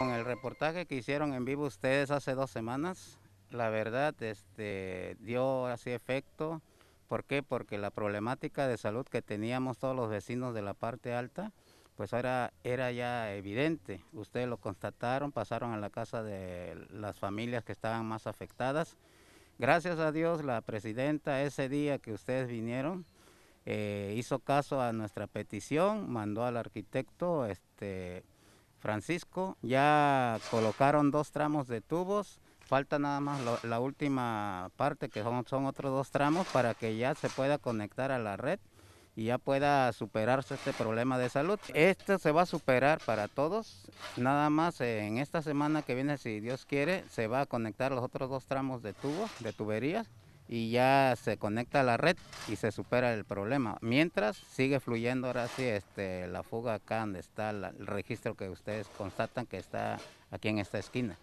Con el reportaje que hicieron en vivo ustedes hace dos semanas, la verdad este, dio así efecto. ¿Por qué? Porque la problemática de salud que teníamos todos los vecinos de la parte alta, pues ahora era ya evidente. Ustedes lo constataron, pasaron a la casa de las familias que estaban más afectadas. Gracias a Dios, la presidenta ese día que ustedes vinieron eh, hizo caso a nuestra petición, mandó al arquitecto este, Francisco. Ya colocaron dos tramos de tubos. Falta nada más la última parte, que son, son otros dos tramos, para que ya se pueda conectar a la red y ya pueda superarse este problema de salud. Esto se va a superar para todos, nada más en esta semana que viene, si Dios quiere, se va a conectar los otros dos tramos de tubo, de tuberías, y ya se conecta a la red y se supera el problema. Mientras sigue fluyendo ahora sí este, la fuga acá donde está el registro que ustedes constatan que está aquí en esta esquina.